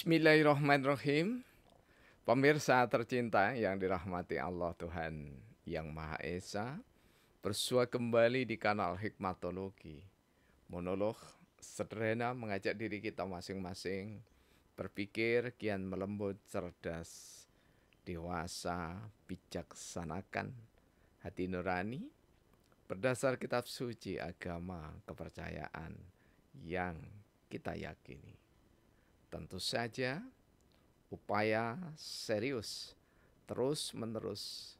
Bismillahirrahmanirrahim. Pemirsa tercinta yang dirahmati Allah Tuhan Yang Maha Esa, bersua kembali di kanal Hikmatologi. Monolog sederhana mengajak diri kita masing-masing berpikir kian melembut, cerdas, dewasa, bijaksanakan hati nurani berdasar kitab suci agama kepercayaan yang kita yakini. Tentu saja, upaya serius terus-menerus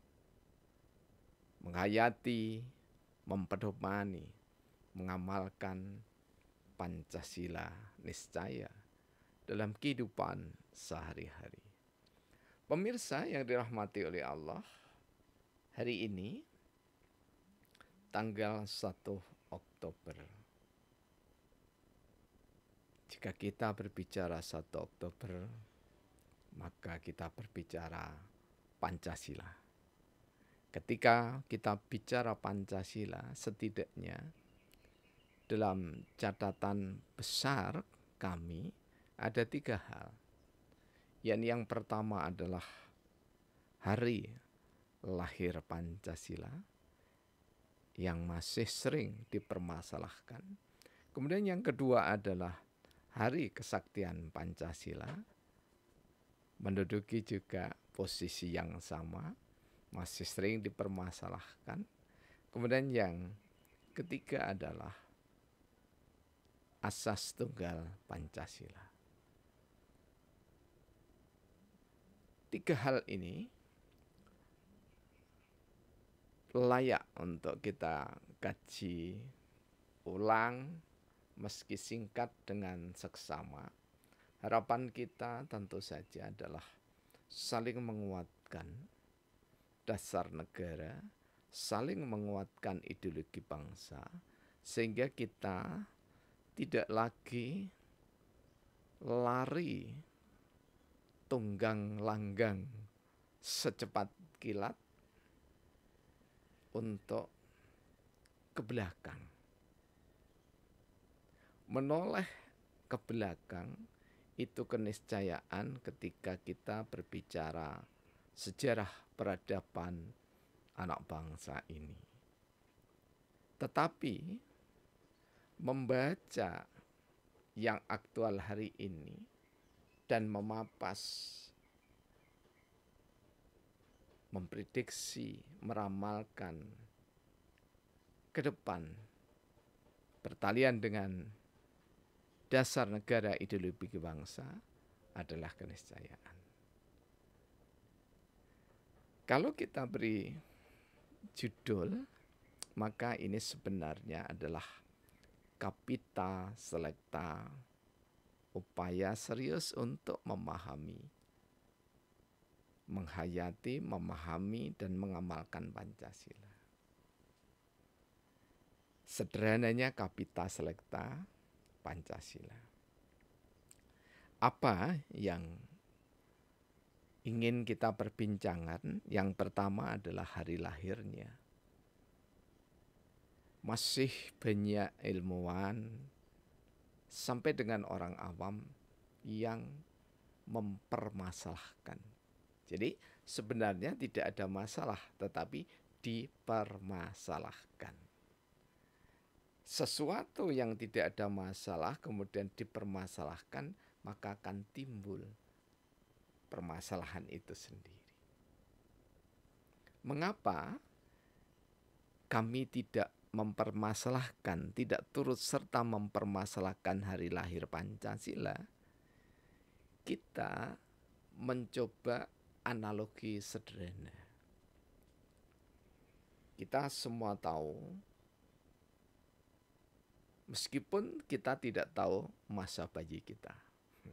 menghayati, mempedomani, mengamalkan Pancasila niscaya dalam kehidupan sehari-hari. Pemirsa yang dirahmati oleh Allah, hari ini tanggal 1 Oktober jika kita berbicara 1 Oktober, maka kita berbicara Pancasila. Ketika kita bicara Pancasila, setidaknya dalam catatan besar kami ada tiga hal. Yang yang pertama adalah hari lahir Pancasila yang masih sering dipermasalahkan. Kemudian yang kedua adalah Hari Kesaktian Pancasila menduduki juga posisi yang sama, masih sering dipermasalahkan. Kemudian yang ketiga adalah asas tunggal Pancasila. Tiga hal ini layak untuk kita kaji ulang meski singkat dengan seksama. Harapan kita tentu saja adalah saling menguatkan dasar negara, saling menguatkan ideologi bangsa, sehingga kita tidak lagi lari tunggang langgang secepat kilat untuk ke menoleh ke belakang itu keniscayaan ketika kita berbicara sejarah peradaban anak bangsa ini. Tetapi membaca yang aktual hari ini dan memapas memprediksi, meramalkan ke depan bertalian dengan dasar negara ideologi bangsa adalah keniscayaan. Kalau kita beri judul, maka ini sebenarnya adalah kapita selekta upaya serius untuk memahami, menghayati, memahami, dan mengamalkan Pancasila. Sederhananya kapita selekta Pancasila. Apa yang ingin kita perbincangkan? Yang pertama adalah hari lahirnya. Masih banyak ilmuwan sampai dengan orang awam yang mempermasalahkan. Jadi sebenarnya tidak ada masalah tetapi dipermasalahkan sesuatu yang tidak ada masalah kemudian dipermasalahkan, maka akan timbul permasalahan itu sendiri. Mengapa kami tidak mempermasalahkan, tidak turut serta mempermasalahkan hari lahir Pancasila? Kita mencoba analogi sederhana. Kita semua tahu meskipun kita tidak tahu masa bayi kita.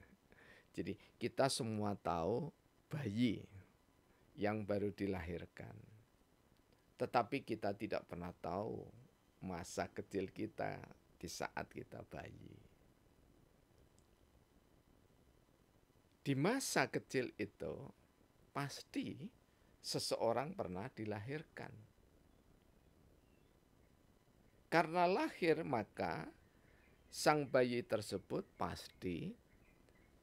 Jadi kita semua tahu bayi yang baru dilahirkan. Tetapi kita tidak pernah tahu masa kecil kita di saat kita bayi. Di masa kecil itu pasti seseorang pernah dilahirkan karena lahir maka sang bayi tersebut pasti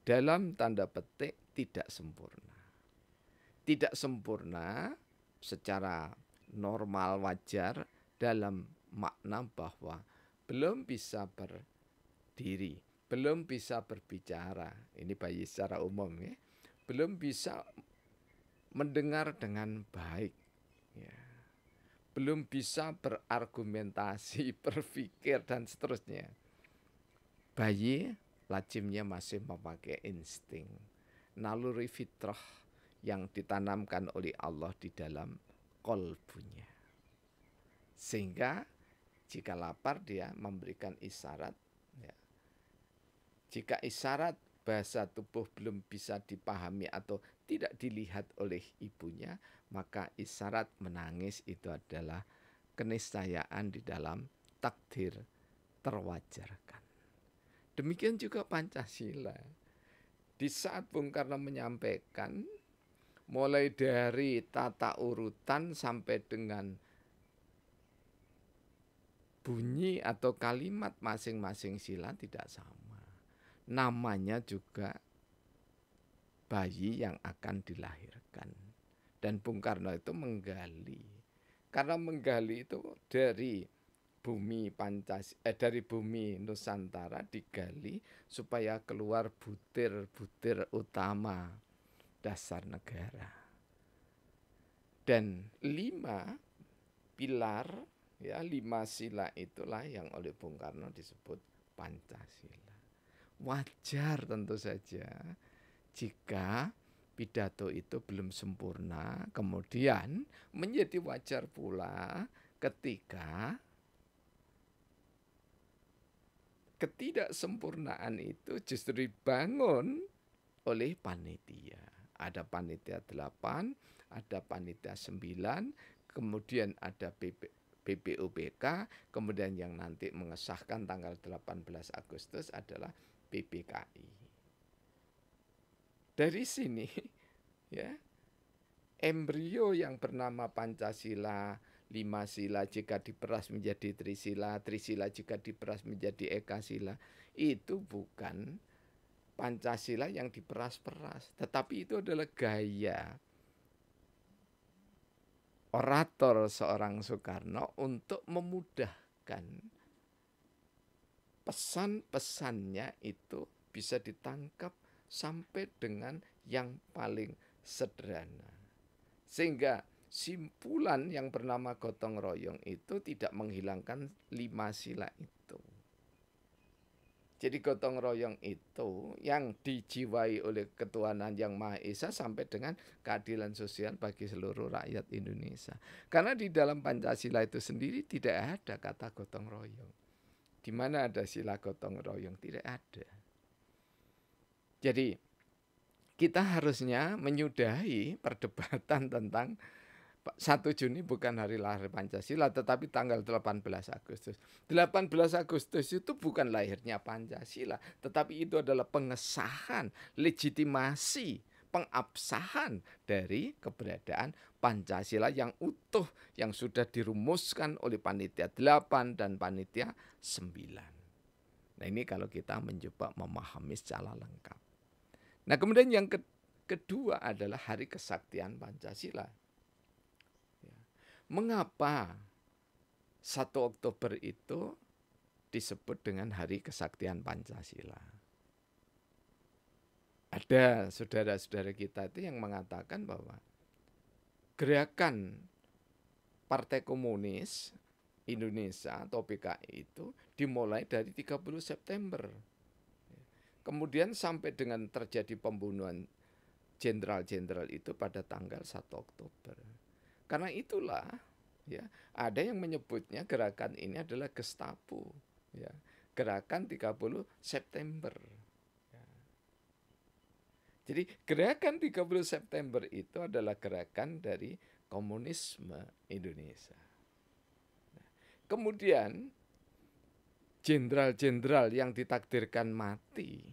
dalam tanda petik tidak sempurna. Tidak sempurna secara normal wajar dalam makna bahwa belum bisa berdiri, belum bisa berbicara. Ini bayi secara umum ya. Belum bisa mendengar dengan baik belum bisa berargumentasi, berpikir dan seterusnya. Bayi lazimnya masih memakai insting, naluri fitrah yang ditanamkan oleh Allah di dalam kolbunya. Sehingga jika lapar dia memberikan isyarat. Ya. Jika isyarat bahasa tubuh belum bisa dipahami atau tidak dilihat oleh ibunya, maka isyarat menangis itu adalah keniscayaan di dalam takdir terwajarkan. Demikian juga Pancasila. Di saat Bung Karno menyampaikan, mulai dari tata urutan sampai dengan bunyi atau kalimat masing-masing sila tidak sama. Namanya juga bayi yang akan dilahirkan. Dan Bung Karno itu menggali. Karena menggali itu dari bumi Pancas eh, dari bumi Nusantara digali supaya keluar butir-butir utama dasar negara. Dan lima pilar ya lima sila itulah yang oleh Bung Karno disebut Pancasila. Wajar tentu saja jika pidato itu belum sempurna, kemudian menjadi wajar pula ketika ketidaksempurnaan itu justru dibangun oleh panitia. Ada panitia 8, ada panitia 9, kemudian ada BPUBK, kemudian yang nanti mengesahkan tanggal 18 Agustus adalah PPKI. Dari sini ya embrio yang bernama Pancasila, lima sila jika diperas menjadi trisila, trisila jika diperas menjadi ekasila, itu bukan Pancasila yang diperas-peras, tetapi itu adalah gaya orator seorang Soekarno untuk memudahkan pesan-pesannya itu bisa ditangkap sampai dengan yang paling sederhana. Sehingga simpulan yang bernama gotong royong itu tidak menghilangkan lima sila itu. Jadi gotong royong itu yang dijiwai oleh ketuhanan yang Maha Esa sampai dengan keadilan sosial bagi seluruh rakyat Indonesia. Karena di dalam Pancasila itu sendiri tidak ada kata gotong royong. Di mana ada sila gotong royong? Tidak ada. Jadi kita harusnya menyudahi perdebatan tentang 1 Juni bukan hari lahir Pancasila tetapi tanggal 18 Agustus. 18 Agustus itu bukan lahirnya Pancasila, tetapi itu adalah pengesahan, legitimasi, pengabsahan dari keberadaan Pancasila yang utuh yang sudah dirumuskan oleh panitia 8 dan panitia 9. Nah, ini kalau kita mencoba memahami secara lengkap. Nah kemudian yang ke kedua adalah hari kesaktian Pancasila. Ya. Mengapa 1 Oktober itu disebut dengan hari kesaktian Pancasila? Ada saudara-saudara kita itu yang mengatakan bahwa gerakan Partai Komunis Indonesia atau PKI itu dimulai dari 30 September Kemudian sampai dengan terjadi pembunuhan jenderal-jenderal itu pada tanggal 1 Oktober. Karena itulah ya, ada yang menyebutnya gerakan ini adalah Gestapo, ya. Gerakan 30 September. Ya. Jadi gerakan 30 September itu adalah gerakan dari komunisme Indonesia. Nah, kemudian jenderal-jenderal yang ditakdirkan mati,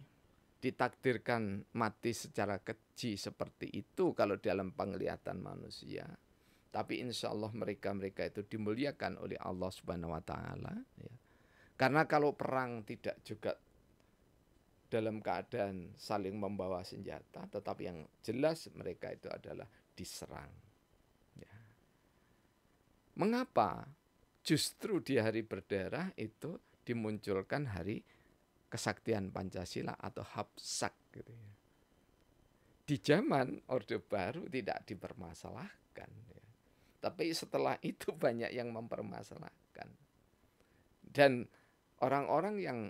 ditakdirkan mati secara keji seperti itu kalau dalam penglihatan manusia. Tapi insya Allah mereka-mereka itu dimuliakan oleh Allah Subhanahu Wa Taala. Ya. Karena kalau perang tidak juga dalam keadaan saling membawa senjata, tetapi yang jelas mereka itu adalah diserang. Ya. Mengapa justru di hari berdarah itu dimunculkan hari kesaktian Pancasila atau Habsak gitu ya. Di zaman Orde Baru tidak dipermasalahkan ya. Tapi setelah itu banyak yang mempermasalahkan. Dan orang-orang yang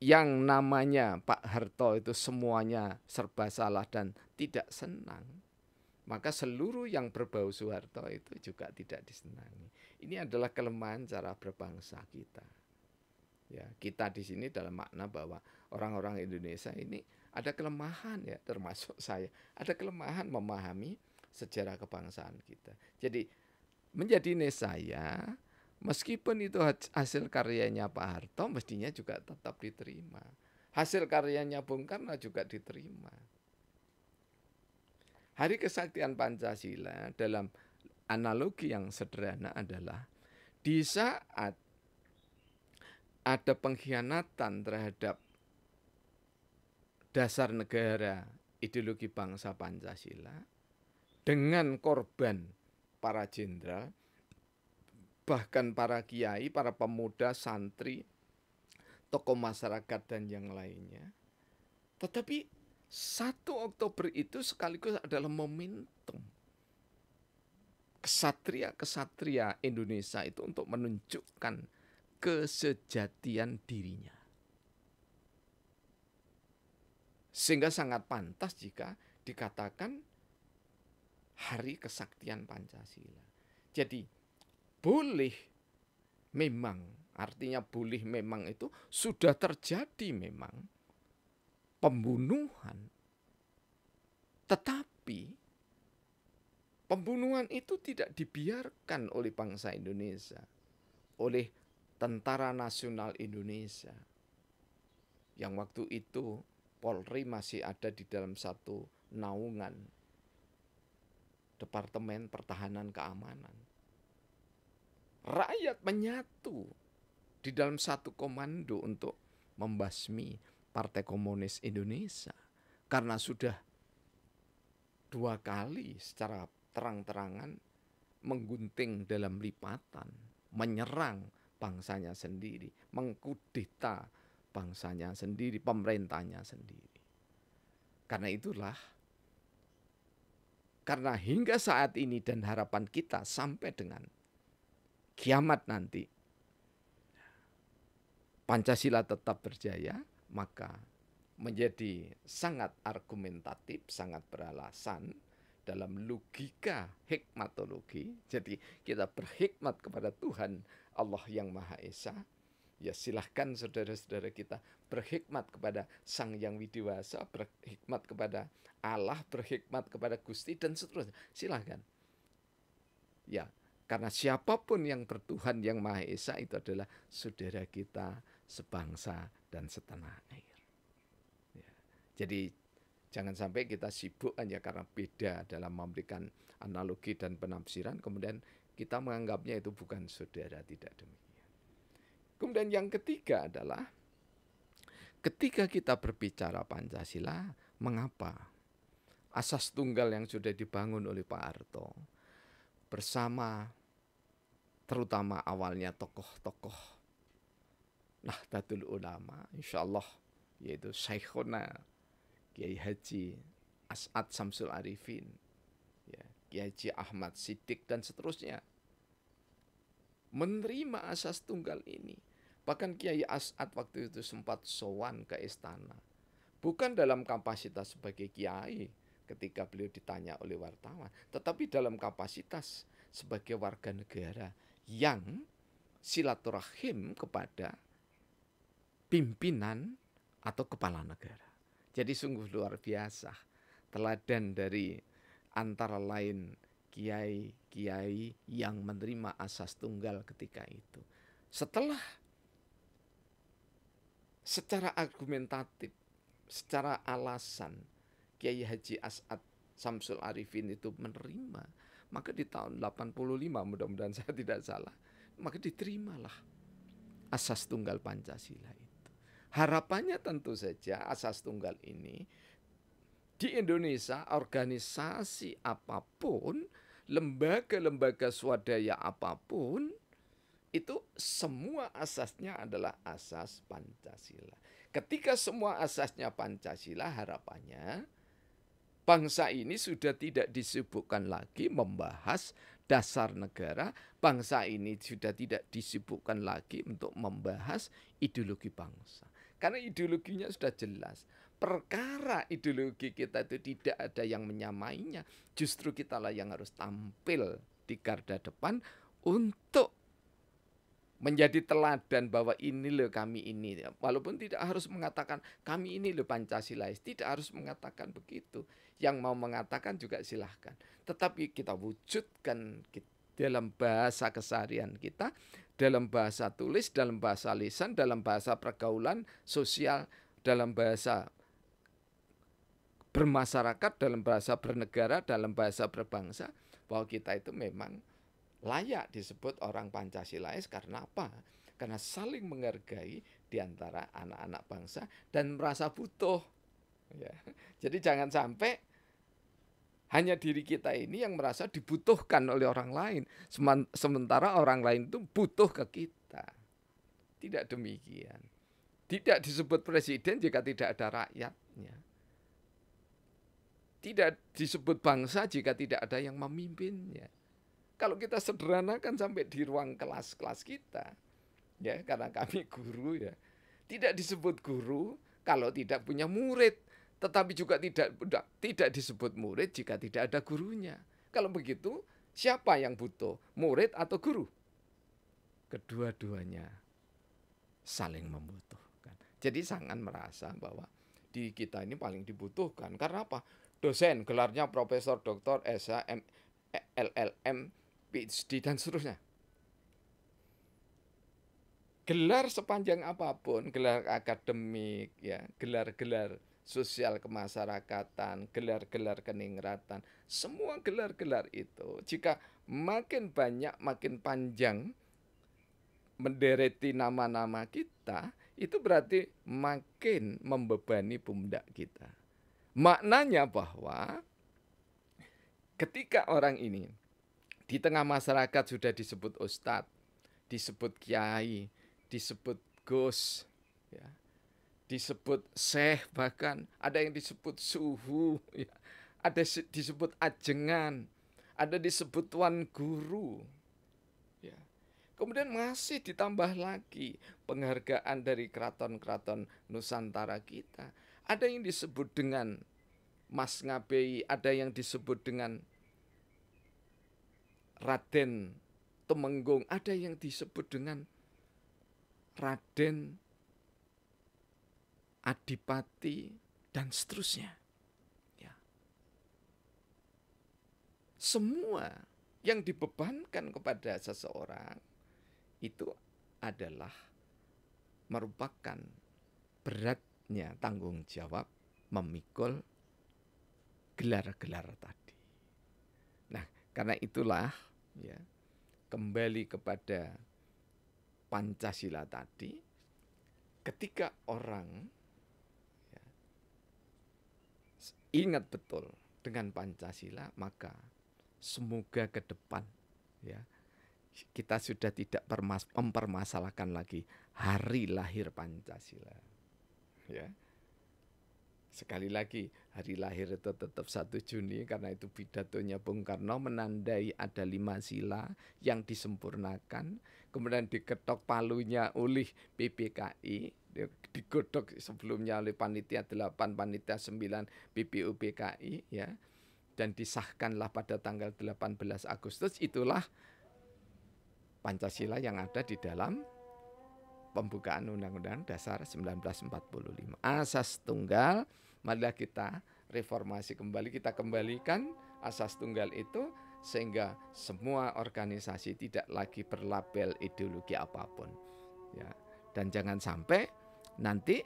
yang namanya Pak Harto itu semuanya serba salah dan tidak senang maka seluruh yang berbau Soeharto itu juga tidak disenangi. Ini adalah kelemahan cara berbangsa kita. Ya, kita di sini dalam makna bahwa orang-orang Indonesia ini ada kelemahan ya, termasuk saya. Ada kelemahan memahami sejarah kebangsaan kita. Jadi menjadi nesaya meskipun itu hasil karyanya Pak Harto mestinya juga tetap diterima. Hasil karyanya Bung Karno juga diterima. Hari Kesaktian Pancasila dalam analogi yang sederhana adalah di saat ada pengkhianatan terhadap dasar negara ideologi bangsa Pancasila dengan korban para jenderal bahkan para kiai, para pemuda, santri, tokoh masyarakat dan yang lainnya. Tetapi satu Oktober itu sekaligus adalah momentum kesatria-kesatria Indonesia itu untuk menunjukkan kesejatian dirinya. Sehingga sangat pantas jika dikatakan hari kesaktian Pancasila. Jadi boleh memang, artinya boleh memang itu sudah terjadi memang pembunuhan. Tetapi pembunuhan itu tidak dibiarkan oleh bangsa Indonesia, oleh Tentara Nasional Indonesia. Yang waktu itu Polri masih ada di dalam satu naungan Departemen Pertahanan Keamanan. Rakyat menyatu di dalam satu komando untuk membasmi Partai Komunis Indonesia karena sudah dua kali secara terang-terangan menggunting dalam lipatan, menyerang bangsanya sendiri, mengkudeta bangsanya sendiri, pemerintahnya sendiri. Karena itulah karena hingga saat ini dan harapan kita sampai dengan kiamat nanti Pancasila tetap berjaya, maka menjadi sangat argumentatif, sangat beralasan dalam logika hikmatologi. Jadi kita berhikmat kepada Tuhan Allah yang Maha Esa. Ya silahkan saudara-saudara kita berhikmat kepada Sang Yang Widiwasa, berhikmat kepada Allah, berhikmat kepada Gusti, dan seterusnya. Silahkan. Ya, karena siapapun yang bertuhan yang Maha Esa itu adalah saudara kita sebangsa dan setengah air. Ya. Jadi jangan sampai kita sibuk hanya karena beda dalam memberikan analogi dan penafsiran, kemudian kita menganggapnya itu bukan saudara, tidak demikian. Kemudian yang ketiga adalah ketika kita berbicara Pancasila, mengapa asas tunggal yang sudah dibangun oleh Pak Harto bersama terutama awalnya tokoh-tokoh Nahdlatul Ulama, insya Allah yaitu Syekhona Kiai Haji As'ad Samsul Arifin, ya, Kiai Haji Ahmad Siddiq dan seterusnya. Menerima asas tunggal ini. Bahkan Kiai As'ad waktu itu sempat sowan ke istana. Bukan dalam kapasitas sebagai kiai ketika beliau ditanya oleh wartawan, tetapi dalam kapasitas sebagai warga negara yang silaturahim kepada pimpinan atau kepala negara. Jadi sungguh luar biasa teladan dari antara lain kiai-kiai yang menerima asas tunggal ketika itu. Setelah secara argumentatif, secara alasan Kiai Haji As'ad Samsul Arifin itu menerima, maka di tahun 85 mudah-mudahan saya tidak salah, maka diterimalah asas tunggal Pancasila ini. Harapannya tentu saja asas tunggal ini di Indonesia organisasi apapun, lembaga-lembaga swadaya apapun itu semua asasnya adalah asas Pancasila. Ketika semua asasnya Pancasila, harapannya bangsa ini sudah tidak disibukkan lagi membahas dasar negara, bangsa ini sudah tidak disibukkan lagi untuk membahas ideologi bangsa. Karena ideologinya sudah jelas. Perkara ideologi kita itu tidak ada yang menyamainya. Justru kitalah yang harus tampil di garda depan untuk menjadi teladan bahwa ini loh kami ini. Walaupun tidak harus mengatakan kami ini loh Pancasilais. Tidak harus mengatakan begitu. Yang mau mengatakan juga silahkan. Tetapi kita wujudkan, dalam bahasa keseharian kita, dalam bahasa tulis, dalam bahasa lisan, dalam bahasa pergaulan sosial, dalam bahasa bermasyarakat, dalam bahasa bernegara, dalam bahasa berbangsa, bahwa kita itu memang layak disebut orang Pancasilais karena apa? Karena saling menghargai di antara anak-anak bangsa dan merasa butuh. Ya. Jadi jangan sampai hanya diri kita ini yang merasa dibutuhkan oleh orang lain, sementara orang lain itu butuh ke kita. Tidak demikian. Tidak disebut presiden jika tidak ada rakyatnya. Tidak disebut bangsa jika tidak ada yang memimpinnya. Kalau kita sederhanakan sampai di ruang kelas-kelas kita, ya karena kami guru ya, tidak disebut guru kalau tidak punya murid. Tetapi juga tidak tidak disebut murid jika tidak ada gurunya. Kalau begitu, siapa yang butuh? Murid atau guru? Kedua-duanya saling membutuhkan. Jadi jangan merasa bahwa di kita ini paling dibutuhkan. Karena apa? Dosen, gelarnya profesor, doktor, S.A., M, e, LLM, PhD, dan seterusnya. Gelar sepanjang apapun, gelar akademik, ya, gelar-gelar sosial kemasyarakatan, gelar-gelar keningratan, semua gelar-gelar itu jika makin banyak makin panjang mendereti nama-nama kita, itu berarti makin membebani pundak kita. Maknanya bahwa ketika orang ini di tengah masyarakat sudah disebut ustadz, disebut kiai, disebut gus, ya, disebut seh bahkan ada yang disebut suhu ya. ada disebut ajengan ada disebut tuan guru ya kemudian masih ditambah lagi penghargaan dari keraton-keraton Nusantara kita ada yang disebut dengan Mas Ngabei ada yang disebut dengan Raden Temenggung ada yang disebut dengan Raden adipati, dan seterusnya. Ya. Semua yang dibebankan kepada seseorang itu adalah merupakan beratnya tanggung jawab memikul gelar-gelar tadi. Nah, karena itulah ya kembali kepada Pancasila tadi ketika orang ingat betul dengan Pancasila maka semoga ke depan ya kita sudah tidak mempermasalahkan lagi hari lahir Pancasila ya sekali lagi hari lahir itu tetap satu Juni karena itu pidatonya Bung Karno menandai ada lima sila yang disempurnakan kemudian diketok palunya oleh PPKI digodok sebelumnya oleh panitia 8, panitia 9 PPU PKI ya. Dan disahkanlah pada tanggal 18 Agustus itulah Pancasila yang ada di dalam pembukaan Undang-Undang Dasar 1945. Asas tunggal, marilah kita reformasi kembali, kita kembalikan asas tunggal itu sehingga semua organisasi tidak lagi berlabel ideologi apapun. Ya. Dan jangan sampai Nanti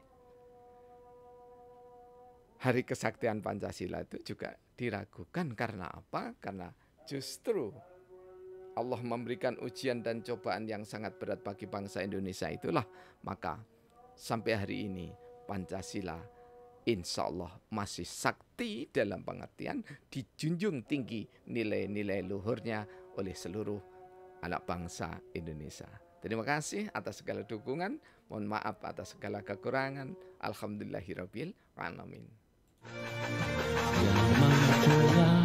hari kesaktian Pancasila itu juga diragukan karena apa? Karena justru Allah memberikan ujian dan cobaan yang sangat berat bagi bangsa Indonesia itulah maka sampai hari ini Pancasila insya Allah masih sakti dalam pengertian dijunjung tinggi nilai-nilai luhurnya oleh seluruh anak bangsa Indonesia. Terima kasih atas segala dukungan. Mohon maaf atas segala kekurangan. Alhamdulillahirrahmanirrahim.